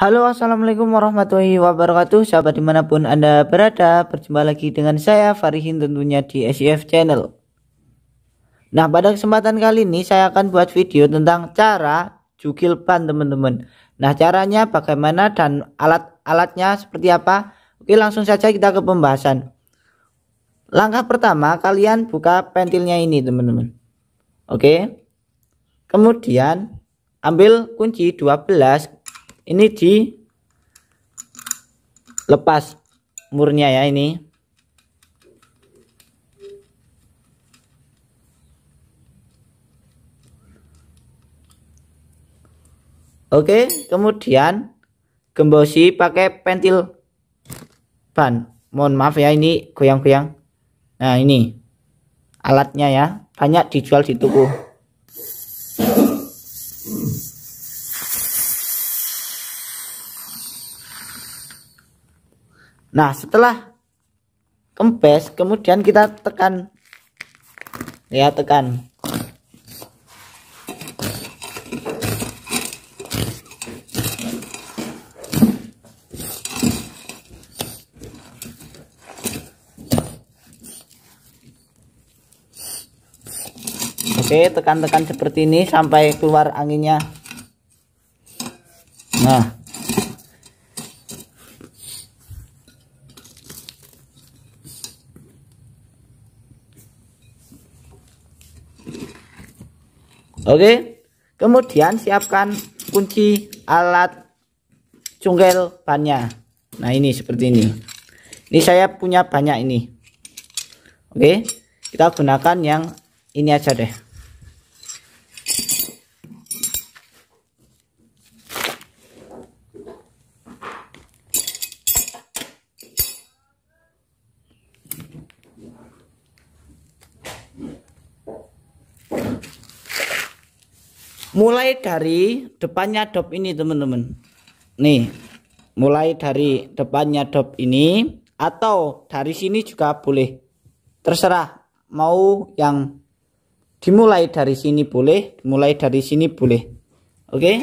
Halo assalamualaikum warahmatullahi wabarakatuh Sahabat dimanapun anda berada Berjumpa lagi dengan saya Farihin tentunya di SIF channel Nah pada kesempatan kali ini saya akan buat video tentang cara jukil ban teman-teman Nah caranya bagaimana dan alat-alatnya seperti apa Oke langsung saja kita ke pembahasan Langkah pertama kalian buka pentilnya ini teman-teman Oke Kemudian ambil kunci 12 ini di lepas murnya ya ini Oke, kemudian gembosi pakai pentil ban. Mohon maaf ya ini goyang-goyang. Nah, ini alatnya ya. Banyak dijual di toko. Nah, setelah kempes, kemudian kita tekan ya, tekan. Oke, tekan-tekan seperti ini sampai keluar anginnya. Nah, Oke. Kemudian siapkan kunci alat cungkel bannya. Nah, ini seperti ini. Ini saya punya banyak ini. Oke. Kita gunakan yang ini aja deh. mulai dari depannya dop ini teman-teman nih mulai dari depannya dop ini atau dari sini juga boleh terserah mau yang dimulai dari sini boleh mulai dari sini boleh oke okay?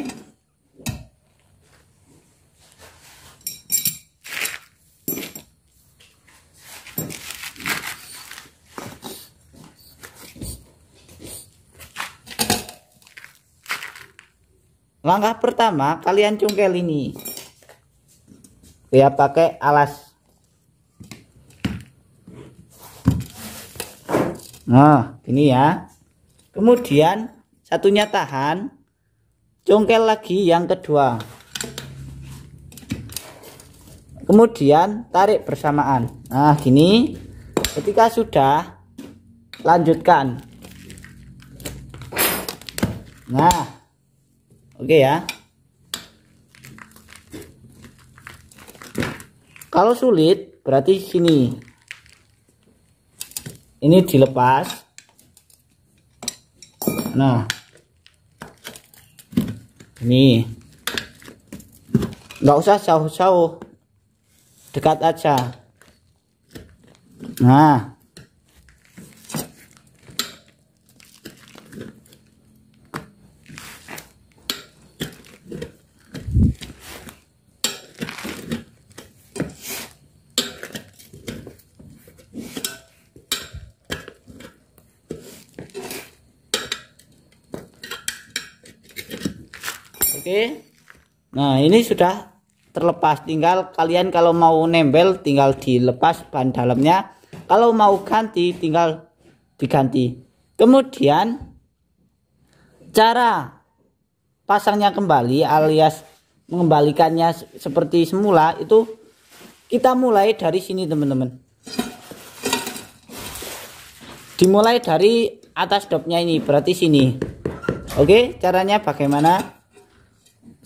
Langkah pertama, kalian cungkel ini. Ya pakai alas. Nah, ini ya. Kemudian satunya tahan, cungkel lagi yang kedua. Kemudian tarik bersamaan. Nah, gini. Ketika sudah, lanjutkan. Nah, Oke ya. Kalau sulit berarti sini. Ini dilepas. Nah. Ini. Enggak usah jauh-jauh. Dekat aja. Nah. Oke. Nah, ini sudah terlepas. Tinggal kalian kalau mau nempel tinggal dilepas ban dalamnya. Kalau mau ganti tinggal diganti. Kemudian cara pasangnya kembali alias mengembalikannya seperti semula itu kita mulai dari sini teman-teman. Dimulai dari atas dopnya ini berarti sini. Oke, caranya bagaimana?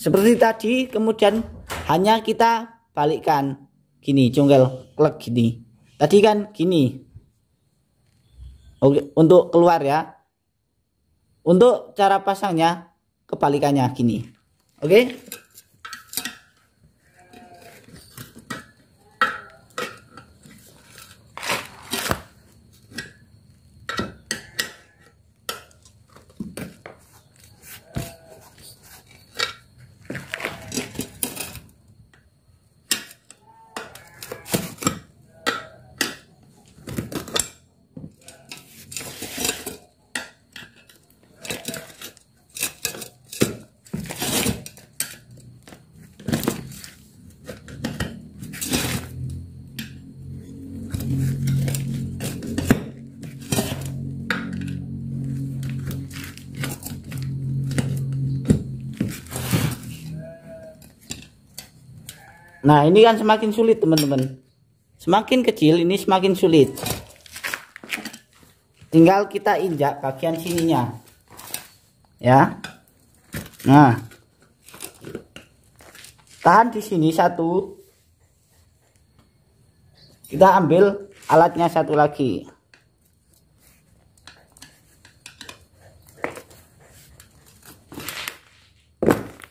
Seperti tadi kemudian hanya kita balikkan gini cungkel klek gini. Tadi kan gini. Oke, untuk keluar ya. Untuk cara pasangnya kebalikannya gini. Oke? Nah ini kan semakin sulit teman-teman. Semakin kecil ini semakin sulit. Tinggal kita injak bagian sininya. Ya. Nah. Tahan di sini satu. Kita ambil alatnya satu lagi.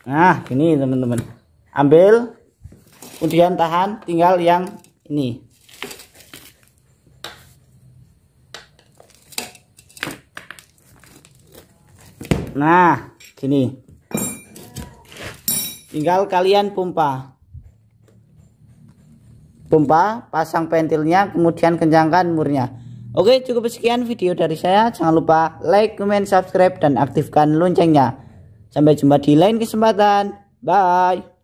Nah, ini teman-teman. Ambil kemudian tahan tinggal yang ini nah gini tinggal kalian pompa pompa pasang pentilnya kemudian kencangkan murnya oke cukup sekian video dari saya jangan lupa like comment subscribe dan aktifkan loncengnya sampai jumpa di lain kesempatan bye